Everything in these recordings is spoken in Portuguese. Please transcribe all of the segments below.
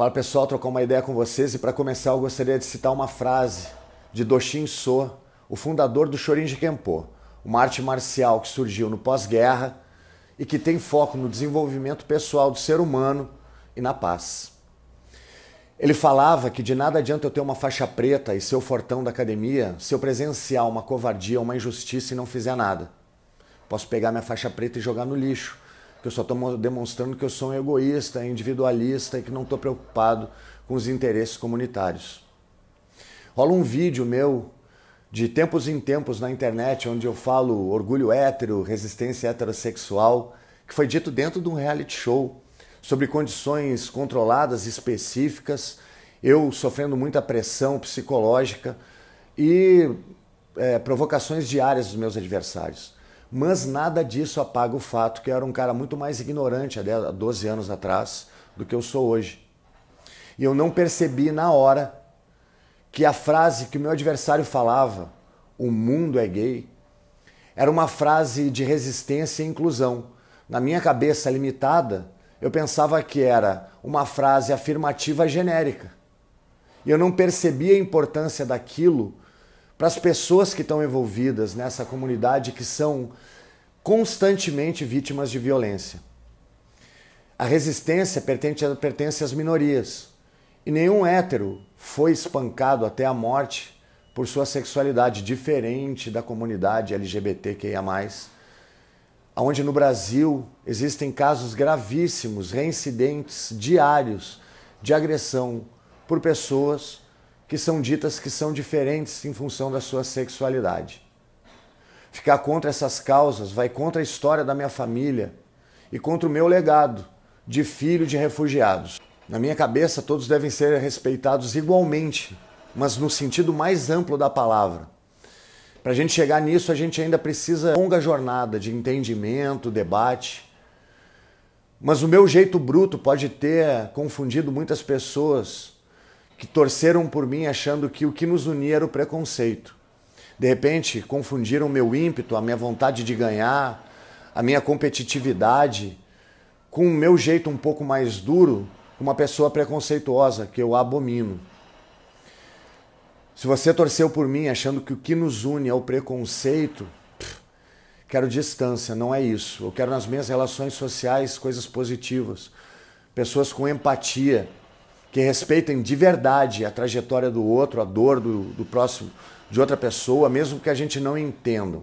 Fala pessoal, trocar uma ideia com vocês e para começar eu gostaria de citar uma frase de Doshin So, o fundador do Shorinji Kenpo, uma arte marcial que surgiu no pós-guerra e que tem foco no desenvolvimento pessoal do ser humano e na paz. Ele falava que de nada adianta eu ter uma faixa preta e ser o fortão da academia se eu presenciar uma covardia, uma injustiça e não fizer nada. Posso pegar minha faixa preta e jogar no lixo, que eu só estou demonstrando que eu sou um egoísta, individualista e que não estou preocupado com os interesses comunitários. Rola um vídeo meu de tempos em tempos na internet onde eu falo orgulho hétero, resistência heterossexual, que foi dito dentro de um reality show sobre condições controladas específicas, eu sofrendo muita pressão psicológica e é, provocações diárias dos meus adversários. Mas nada disso apaga o fato que eu era um cara muito mais ignorante há 12 anos atrás do que eu sou hoje. E eu não percebi na hora que a frase que o meu adversário falava, o mundo é gay, era uma frase de resistência e inclusão. Na minha cabeça limitada, eu pensava que era uma frase afirmativa genérica. E eu não percebia a importância daquilo para as pessoas que estão envolvidas nessa comunidade que são constantemente vítimas de violência. A resistência pertence, pertence às minorias e nenhum hétero foi espancado até a morte por sua sexualidade, diferente da comunidade LGBTQIA, onde no Brasil existem casos gravíssimos, reincidentes, diários de agressão por pessoas que são ditas que são diferentes em função da sua sexualidade. Ficar contra essas causas vai contra a história da minha família e contra o meu legado de filho de refugiados. Na minha cabeça, todos devem ser respeitados igualmente, mas no sentido mais amplo da palavra. Para a gente chegar nisso, a gente ainda precisa longa jornada de entendimento, debate. Mas o meu jeito bruto pode ter confundido muitas pessoas que torceram por mim achando que o que nos unia era o preconceito. De repente, confundiram meu ímpeto, a minha vontade de ganhar, a minha competitividade com o meu jeito um pouco mais duro, uma pessoa preconceituosa que eu abomino. Se você torceu por mim achando que o que nos une é o preconceito, quero distância, não é isso. Eu quero nas minhas relações sociais coisas positivas, pessoas com empatia, que respeitem de verdade a trajetória do outro, a dor do, do próximo, de outra pessoa, mesmo que a gente não entenda.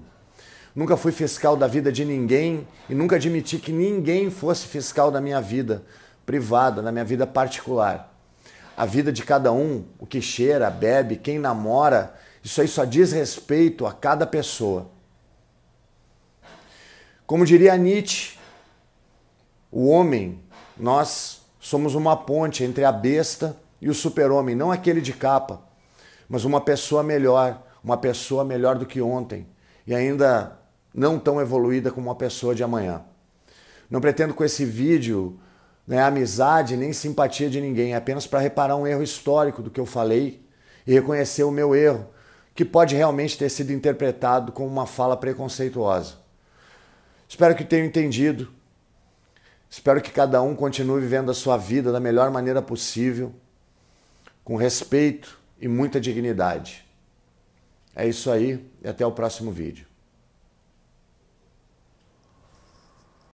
Nunca fui fiscal da vida de ninguém e nunca admiti que ninguém fosse fiscal da minha vida privada, da minha vida particular. A vida de cada um, o que cheira, bebe, quem namora, isso aí só diz respeito a cada pessoa. Como diria Nietzsche, o homem, nós Somos uma ponte entre a besta e o super-homem, não aquele de capa, mas uma pessoa melhor, uma pessoa melhor do que ontem e ainda não tão evoluída como uma pessoa de amanhã. Não pretendo com esse vídeo né, amizade nem simpatia de ninguém, é apenas para reparar um erro histórico do que eu falei e reconhecer o meu erro, que pode realmente ter sido interpretado como uma fala preconceituosa. Espero que tenham entendido Espero que cada um continue vivendo a sua vida da melhor maneira possível, com respeito e muita dignidade. É isso aí e até o próximo vídeo.